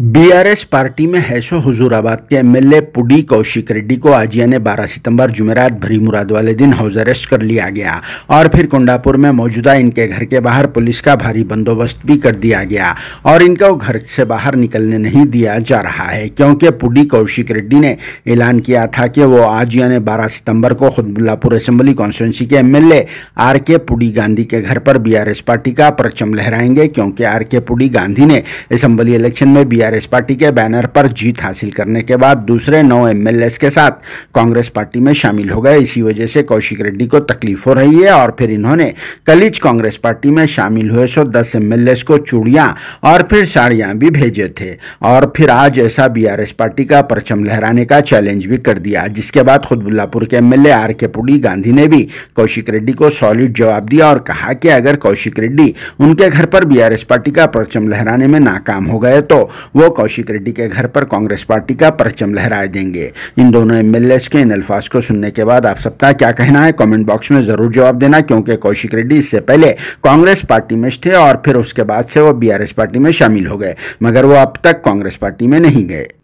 BRS party में हैसो हजूराबाद के MLA पुडी कौशिक रेड्डी को आजिया ने 12 सितंबर जुमेरात भरी मुराद वाले दिन हाउस अरेस्ट कर लिया गया और फिर कोंडापुर में मौजूदा इनके घर के बाहर पुलिस का भारी बंदोबस्त भी कर दिया गया और इनको घर से बाहर निकलने नहीं दिया जा रहा है क्योंकि पुडी कौशिक रेड्डी ने ऐलान किया था कि वो आजिया ने बारह सितम्बर को खुदबुल्लापुर असम्बली कॉन्स्टिटेंसी के एमएलए आर के पुडी गांधी के घर पर बी पार्टी का परचम लहराएंगे क्योंकि आर के पुडी गांधी ने असम्बली इलेक्शन में बी टीआरएस पार्टी के बैनर पर जीत हासिल करने के बाद दूसरे नौ एमएलएस के साथ कांग्रेस पार्टी में शामिल हो गए इसी वजह से कौशिक रेड्डी को तकलीफ हो रही है और फिर इन्होंने कलिज कांग्रेस पार्टी में शामिल हुए सो दस एमएलएस को चूड़ियाँ और फिर साड़ियाँ भी भेजे थे और फिर आज ऐसा बी पार्टी का परचम लहराने का चैलेंज भी कर दिया जिसके बाद खुदबुल्लापुर के एमएलए आर के पुडी गांधी ने भी कौशिक रेड्डी को सॉलिड जवाब दिया और कहा कि अगर कौशिक रेड्डी उनके घर पर बीआरएस पार्टी का परचम लहराने में नाकाम हो गए तो वो कौशिक रेड्डी के घर पर कांग्रेस पार्टी का परचम लहराए देंगे इन दोनों एम के इन अल्फाज को सुनने के बाद आप सबका क्या कहना है कॉमेंट बॉक्स में ज़रूर जवाब देना क्योंकि कौशिक रेड्डी इससे पहले कांग्रेस पार्टी में थे और फिर उसके बाद से वो बी पार्टी में शामिल हो गए मगर वो अब तक कांग्रेस पार्टी में नहीं गए